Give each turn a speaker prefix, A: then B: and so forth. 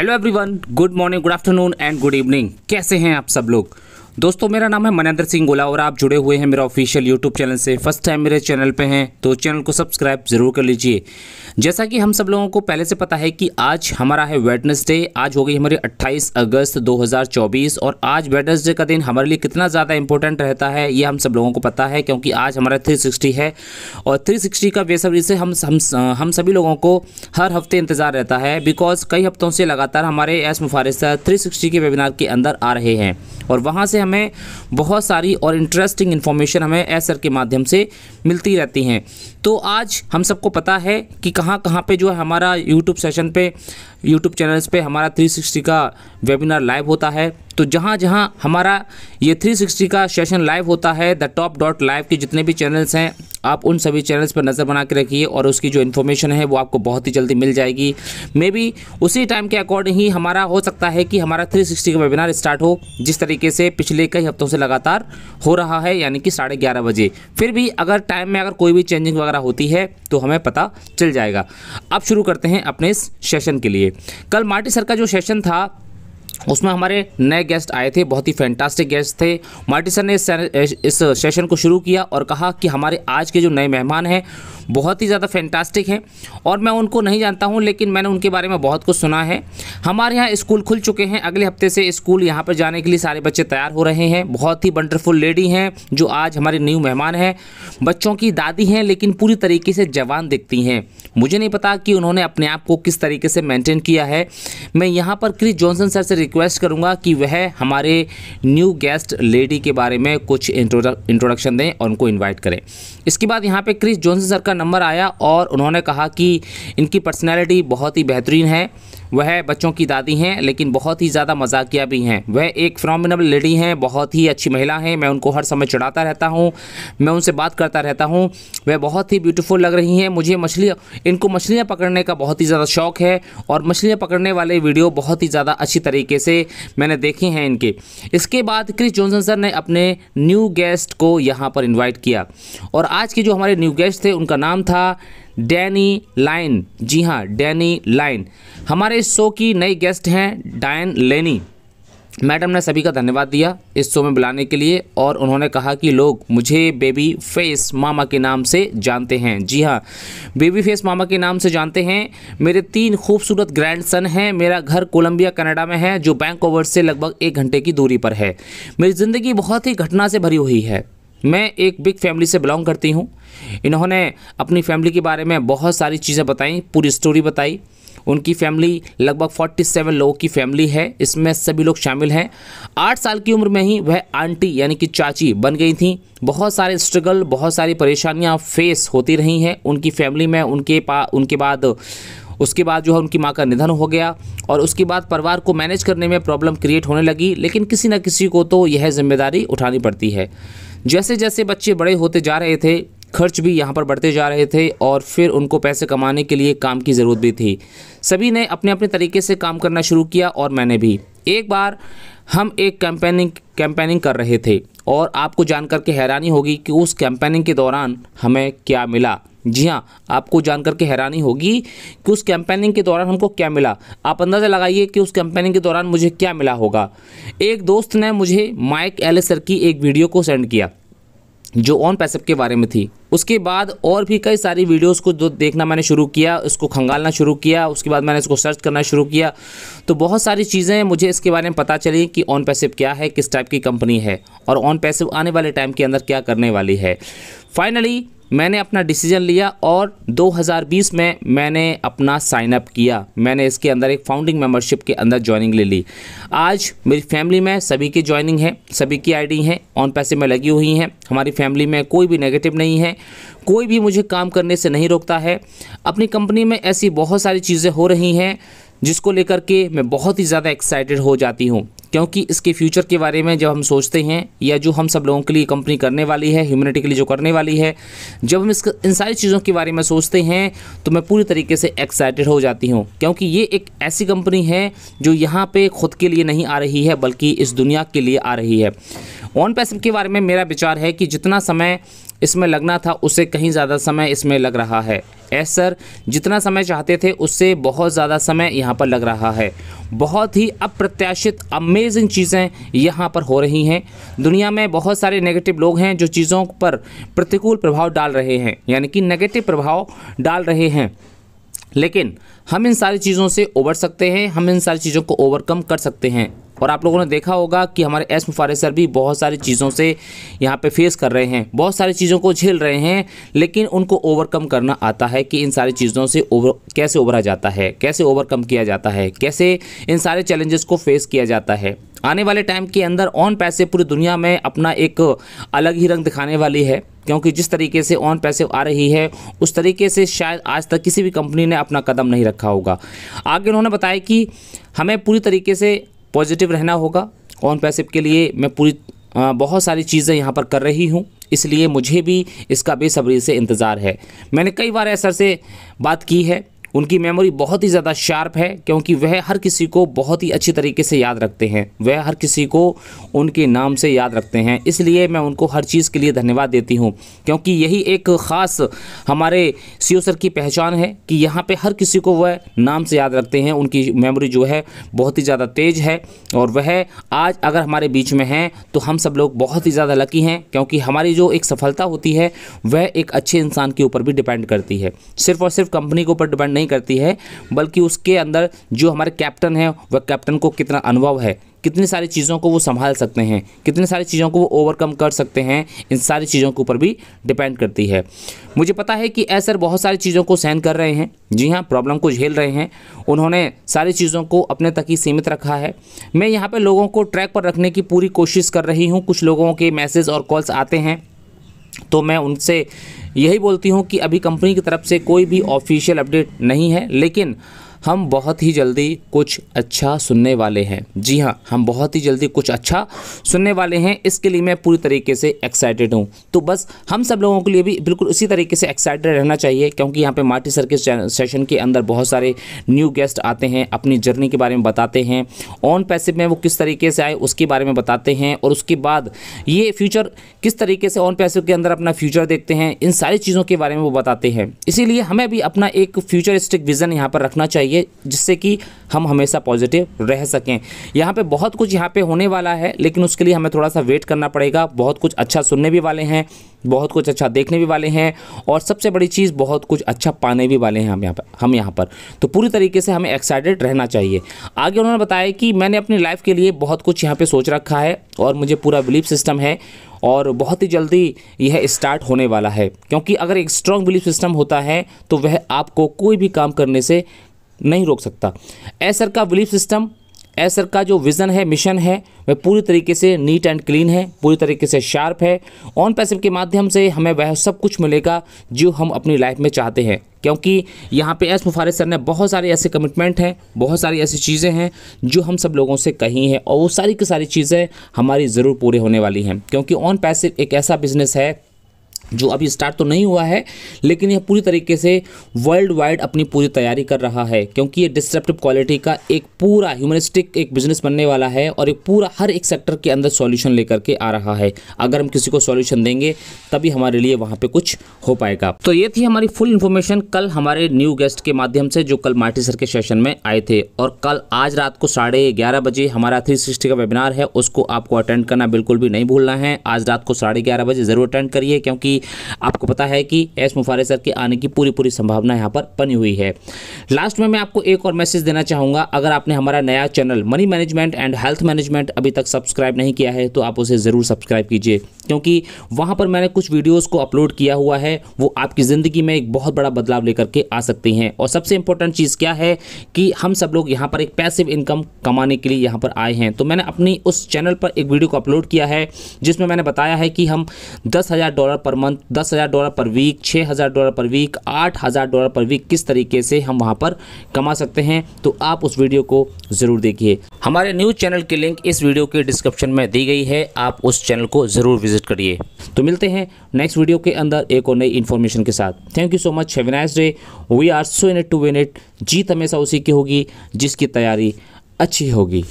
A: hello everyone good morning good afternoon and good evening कैसे हैं आप सब लोग दोस्तों मेरा नाम है मनेंद्र सिंह गोला और आप जुड़े हुए हैं मेरा ऑफिशियल यूट्यूब चैनल से फर्स्ट टाइम मेरे चैनल पे हैं तो चैनल को सब्सक्राइब जरूर कर लीजिए जैसा कि हम सब लोगों को पहले से पता है कि आज हमारा है वेडनेसडे आज हो गई हमारी 28 अगस्त 2024 और आज वेडनेसडे का दिन हमारे लिए कितना ज़्यादा इंपॉर्टेंट रहता है ये हम सब लोगों को पता है क्योंकि आज हमारा थ्री है और थ्री का बेसब्री से हम हम हम सभी लोगों को हर हफ्ते इंतज़ार रहता है बिकॉज कई हफ्तों से लगातार हमारे एस मुफारिस्ता थ्री के वेबिनार के अंदर आ रहे हैं और वहाँ से हम हमें बहुत सारी और इंटरेस्टिंग इन्फॉर्मेशन हमें एस के माध्यम से मिलती रहती हैं तो आज हम सबको पता है कि कहाँ कहाँ पे जो है हमारा यूट्यूब सेशन पे यूट्यूब चैनल्स पे हमारा 360 का वेबिनार लाइव होता है तो जहाँ जहाँ हमारा ये 360 का सेशन लाइव होता है द टॉप डॉट लाइव के जितने भी चैनल्स हैं आप उन सभी चैनल्स पर नज़र बना के रखिए और उसकी जो इन्फॉर्मेशन है वो आपको बहुत ही जल्दी मिल जाएगी मे बी उसी टाइम के अकॉर्डिंग ही हमारा हो सकता है कि हमारा 360 का वेबिनार स्टार्ट हो जिस तरीके से पिछले कई हफ्तों से लगातार हो रहा है यानी कि साढ़े ग्यारह बजे फिर भी अगर टाइम में अगर कोई भी चेंजिंग वगैरह होती है तो हमें पता चल जाएगा अब शुरू करते हैं अपने इस सेशन के लिए कल मार्टी सर का जो सेशन था उसमें हमारे नए गेस्ट आए थे बहुत ही फैंटास्टिक गेस्ट थे मार्टिसन ने इस सेशन को शुरू किया और कहा कि हमारे आज के जो नए मेहमान हैं बहुत ही ज़्यादा फैंटास्टिक हैं और मैं उनको नहीं जानता हूँ लेकिन मैंने उनके बारे में बहुत कुछ सुना है हमारे यहाँ स्कूल खुल चुके हैं अगले हफ्ते से स्कूल यहाँ पर जाने के लिए सारे बच्चे तैयार हो रहे हैं बहुत ही वंडरफुल लेडी हैं जो आज हमारे न्यू मेहमान हैं बच्चों की दादी हैं लेकिन पूरी तरीके से जवान दिखती हैं मुझे नहीं पता कि उन्होंने अपने आप को किस तरीके से मेंटेन किया है मैं यहाँ पर क्रिस जॉनसन सर से रिक्वेस्ट करूँगा कि वह हमारे न्यू गेस्ट लेडी के बारे में कुछ इंट्रोडक्शन दें और उनको इन्वाइट करें इसके बाद यहाँ पर क्रिस जॉनसन सर का नंबर आया और उन्होंने कहा कि इनकी पर्सनैलिटी बहुत ही बेहतरीन है वह बच्चों की दादी हैं लेकिन बहुत ही ज़्यादा मजाकिया भी हैं वह एक फ्रॉमिनेबल लेडी हैं बहुत ही अच्छी महिला हैं मैं उनको हर समय चढ़ाता रहता हूँ मैं उनसे बात करता रहता हूँ वह बहुत ही ब्यूटीफुल लग रही हैं मुझे मछली इनको मछलियाँ पकड़ने का बहुत ही ज़्यादा शौक़ है और मछलियाँ पकड़ने वाले वीडियो बहुत ही ज़्यादा अच्छी तरीके से मैंने देखे हैं इनके इसके बाद क्रिस जॉनसन सर ने अपने न्यू गेस्ट को यहाँ पर इन्वाइट किया और आज के जो हमारे न्यू गेस्ट थे उनका नाम था डैनी लाइन जी हाँ डैनी लाइन हमारे इस शो की नई गेस्ट हैं डायन लेनी मैडम ने सभी का धन्यवाद दिया इस शो में बुलाने के लिए और उन्होंने कहा कि लोग मुझे बेबी फेस मामा के नाम से जानते हैं जी हाँ बेबी फेस मामा के नाम से जानते हैं मेरे तीन खूबसूरत ग्रैंड सन हैं मेरा घर कोलंबिया कनाडा में है जो बैंक ओवर से लगभग एक घंटे की दूरी पर है मेरी ज़िंदगी बहुत ही घटना से भरी हुई है मैं एक बिग फैमिली से बिलोंग करती हूँ इन्होंने अपनी फैमिली के बारे में बहुत सारी चीज़ें बताई पूरी स्टोरी बताई उनकी फैमिली लगभग 47 लोगों की फैमिली है इसमें सभी लोग शामिल हैं आठ साल की उम्र में ही वह आंटी यानी कि चाची बन गई थी बहुत सारे स्ट्रगल बहुत सारी परेशानियां फेस होती रही हैं उनकी फैमिली में उनके पा उनके बाद उसके बाद जो है उनकी माँ का निधन हो गया और उसके बाद परिवार को मैनेज करने में प्रॉब्लम क्रिएट होने लगी लेकिन किसी न किसी को तो यह जिम्मेदारी उठानी पड़ती है जैसे जैसे बच्चे बड़े होते जा रहे थे खर्च भी यहाँ पर बढ़ते जा रहे थे और फिर उनको पैसे कमाने के लिए काम की ज़रूरत भी थी सभी ने अपने अपने तरीके से काम करना शुरू किया और मैंने भी एक बार हम एक कैंपेनिंग कैंपेनिंग कर रहे थे और आपको जान कर के हैरानी होगी कि उस कैंपेनिंग के दौरान हमें क्या मिला जी हाँ आपको जान कर के हैरानी होगी कि उस कैंपेनिंग के दौरान हमको क्या मिला आप अंदाज़ा लगाइए कि उस कैंपेनिंग के दौरान मुझे क्या मिला होगा एक दोस्त ने मुझे माइक एलेसर की एक वीडियो को सेंड किया जो ऑन पैसअप के बारे में थी उसके बाद और भी कई सारी वीडियोस को जो देखना मैंने शुरू किया उसको खंगालना शुरू किया उसके बाद मैंने इसको सर्च करना शुरू किया तो बहुत सारी चीज़ें मुझे इसके बारे में पता चली कि ऑन पैसिव क्या है किस टाइप की कंपनी है और ऑन पैसिव आने वाले टाइम के अंदर क्या करने वाली है फाइनली मैंने अपना डिसीजन लिया और 2020 में मैंने अपना साइन अप किया मैंने इसके अंदर एक फाउंडिंग मेंबरशिप के अंदर ज्वाइनिंग ले ली आज मेरी फैमिली में सभी की ज्वाइनिंग है सभी की आईडी है ऑन पैसे में लगी हुई हैं हमारी फैमिली में कोई भी नेगेटिव नहीं है कोई भी मुझे काम करने से नहीं रोकता है अपनी कंपनी में ऐसी बहुत सारी चीज़ें हो रही हैं जिसको लेकर के मैं बहुत ही ज़्यादा एक्साइटेड हो जाती हूँ क्योंकि इसके फ्यूचर के बारे में जब हम सोचते हैं या जो हम सब लोगों के लिए कंपनी करने वाली है ह्यूमनिटी के लिए जो करने वाली है जब हम इस इन सारी चीज़ों के बारे में सोचते हैं तो मैं पूरी तरीके से एक्साइटेड हो जाती हूँ क्योंकि ये एक ऐसी कंपनी है जो यहाँ पर खुद के लिए नहीं आ रही है बल्कि इस दुनिया के लिए आ रही है ऑन पैसन के बारे में मेरा विचार है कि जितना समय इसमें लगना था उससे कहीं ज़्यादा समय इसमें लग रहा है एस सर जितना समय चाहते थे उससे बहुत ज़्यादा समय यहाँ पर लग रहा है बहुत ही अप्रत्याशित अमेजिंग चीज़ें यहाँ पर हो रही हैं दुनिया में बहुत सारे नेगेटिव लोग हैं जो चीज़ों पर प्रतिकूल प्रभाव डाल रहे हैं यानी कि नेगेटिव प्रभाव डाल रहे हैं लेकिन हम इन सारी चीज़ों से उबर सकते हैं हम इन सारी चीज़ों को ओवरकम कर सकते हैं और आप लोगों ने देखा होगा कि हमारे एस मुफारे सर भी बहुत सारी चीज़ों से यहाँ पे फेस कर रहे हैं बहुत सारी चीज़ों को झेल रहे हैं लेकिन उनको ओवरकम करना आता है कि इन सारी चीज़ों से ओवर कैसे उभरा जाता है कैसे ओवरकम किया जाता है कैसे इन सारे चैलेंजेस को फेस किया जाता है आने वाले टाइम के अंदर ऑन पैसे पूरी दुनिया में अपना एक अलग ही रंग दिखाने वाली है क्योंकि जिस तरीके से ऑन पैसे आ रही है उस तरीके से शायद आज तक किसी भी कंपनी ने अपना कदम नहीं रखा होगा आगे उन्होंने बताया कि हमें पूरी तरीके से पॉजिटिव रहना होगा ऑन पैसिव के लिए मैं पूरी बहुत सारी चीज़ें यहाँ पर कर रही हूँ इसलिए मुझे भी इसका बेसब्री से इंतज़ार है मैंने कई बार ऐसा से बात की है उनकी मेमोरी बहुत ही ज़्यादा शार्प है क्योंकि वह हर किसी को बहुत ही अच्छी तरीके से याद रखते हैं वह हर किसी को उनके नाम से याद रखते हैं इसलिए मैं उनको हर चीज़ के लिए धन्यवाद देती हूँ क्योंकि यही एक ख़ास हमारे सी सर की पहचान है कि यहाँ पर हर किसी को वह नाम से याद रखते हैं उनकी मेमोरी जो है बहुत ही ज़्यादा तेज़ है और वह आज अगर हमारे बीच में हैं तो हम सब लोग बहुत ही ज़्यादा लकी हैं क्योंकि हमारी जो एक सफलता होती है वह एक अच्छे इंसान के ऊपर भी डिपेंड करती है सिर्फ और सिर्फ कंपनी के ऊपर डिपेंड नहीं करती है बल्कि उसके अंदर जो हमारे कैप्टन हैं वह कैप्टन को कितना अनुभव है कितनी सारी चीज़ों को वो संभाल सकते हैं कितनी सारी चीज़ों को वो ओवरकम कर सकते हैं इन सारी चीज़ों के ऊपर भी डिपेंड करती है मुझे पता है कि ऐसर बहुत सारी चीज़ों को सहन कर रहे हैं जी हाँ प्रॉब्लम को झेल रहे हैं उन्होंने सारी चीज़ों को अपने तक ही सीमित रखा है मैं यहाँ पर लोगों को ट्रैक पर रखने की पूरी कोशिश कर रही हूँ कुछ लोगों के मैसेज और कॉल्स आते हैं तो मैं उनसे यही बोलती हूँ कि अभी कंपनी की तरफ से कोई भी ऑफिशियल अपडेट नहीं है लेकिन हम बहुत ही जल्दी कुछ अच्छा सुनने वाले हैं जी हाँ हम बहुत ही जल्दी कुछ अच्छा सुनने वाले हैं इसके लिए मैं पूरी तरीके से एक्साइटेड हूँ तो बस हम सब लोगों के लिए भी बिल्कुल उसी तरीके से एक्साइटेड रहना चाहिए क्योंकि यहाँ पे मार्टी सर के सेशन के अंदर बहुत सारे न्यू गेस्ट आते हैं अपनी जर्नी के बारे में बताते हैं ऑन पैसिव में वो किस तरीके से आए उसके बारे में बताते हैं और उसके बाद ये फ्यूचर किस तरीके से ऑन पैसिव के अंदर अपना फ्यूचर देखते हैं इन सारी चीज़ों के बारे में वो बताते हैं इसीलिए हमें भी अपना एक फ्यूचरिस्टिक विज़न यहाँ पर रखना चाहिए चाहिए जिससे कि हम हमेशा पॉजिटिव रह सकें यहाँ पे बहुत कुछ यहाँ पे होने वाला है लेकिन उसके लिए हमें थोड़ा सा वेट करना पड़ेगा बहुत कुछ अच्छा सुनने भी वाले हैं बहुत कुछ अच्छा देखने भी वाले हैं और सबसे बड़ी चीज़ बहुत कुछ अच्छा पाने भी वाले हैं हम यहाँ पर हम यहाँ पर तो पूरी तरीके से हमें एक्साइटेड रहना चाहिए आगे उन्होंने बताया कि मैंने अपनी लाइफ के लिए बहुत कुछ यहाँ पर सोच रखा है और मुझे पूरा बिलीफ सिस्टम है और बहुत ही जल्दी यह स्टार्ट होने वाला है क्योंकि अगर एक स्ट्रॉन्ग बिलीफ सिस्टम होता है तो वह आपको कोई भी काम करने से नहीं रोक सकता एसर का बिलीफ सिस्टम एसर का जो विज़न है मिशन है वह पूरी तरीके से नीट एंड क्लीन है पूरी तरीके से शार्प है ऑन पैसिव के माध्यम से हमें वह सब कुछ मिलेगा जो हम अपनी लाइफ में चाहते हैं क्योंकि यहाँ पे एस मुफारिज सर ने बहुत सारे ऐसे कमिटमेंट हैं बहुत सारी ऐसी चीज़ें हैं जो हम सब लोगों से कही हैं और वो सारी की सारी चीज़ें हमारी ज़रूर पूरी होने वाली हैं क्योंकि ऑन पैसिव एक ऐसा बिज़नेस है जो अभी स्टार्ट तो नहीं हुआ है लेकिन यह पूरी तरीके से वर्ल्ड वाइड अपनी पूरी तैयारी कर रहा है क्योंकि ये डिस्ट्रप्टिव क्वालिटी का एक पूरा ह्यूमनिस्टिक एक बिजनेस बनने वाला है और एक पूरा हर एक सेक्टर के अंदर सॉल्यूशन लेकर के आ रहा है अगर हम किसी को सॉल्यूशन देंगे तभी हमारे लिए वहाँ पर कुछ हो पाएगा तो ये थी हमारी फुल इन्फॉर्मेशन कल हमारे न्यू गेस्ट के माध्यम से जो कल मार्टी सर के सेशन में आए थे और कल आज रात को साढ़े ग्यारह बजे हमारा थ्री सिक्सटी का वेबिनार है उसको आपको अटेंड करना बिल्कुल भी नहीं भूलना है आज रात को साढ़े ग्यारह बजे ज़रूर अटेंड करिए क्योंकि आपको पता है कि एस मुफारे सर के आने की पूरी पूरी संभावना यहाँ पर बनी हुई है लास्ट में मैं आपको एक और मैसेज देना चाहूँगा अगर आपने हमारा नया channel money management and health management अभी तक सब्सक्राइब नहीं किया है तो आप उसे ज़रूर सब्सक्राइब कीजिए क्योंकि वहाँ पर मैंने कुछ वीडियोज़ को अपलोड किया हुआ है वो आपकी ज़िंदगी में एक बहुत बड़ा बदलाव लेकर के आ सकती हैं और सबसे इंपॉर्टेंट चीज़ क्या है कि हम सब लोग यहाँ पर एक पैसिव इनकम कमाने के लिए यहाँ पर आए हैं तो मैंने अपनी उस चैनल पर एक वीडियो को अपलोड किया है जिसमें मैंने बताया है कि हम दस डॉलर पर मंथ मंथ दस हज़ार डॉलर पर वीक छः हज़ार डॉलर पर वीक आठ हज़ार डॉलर पर वीक किस तरीके से हम वहाँ पर कमा सकते हैं तो आप उस वीडियो को ज़रूर देखिए हमारे न्यूज़ चैनल की लिंक इस वीडियो के डिस्क्रिप्शन में दी गई है आप उस चैनल को ज़रूर विजिट करिए तो मिलते हैं नेक्स्ट वीडियो के अंदर एक और नई इन्फॉर्मेशन के साथ thank you so much have nice day we are so in to win it जीत हमेशा उसी की होगी जिसकी तैयारी अच्छी होगी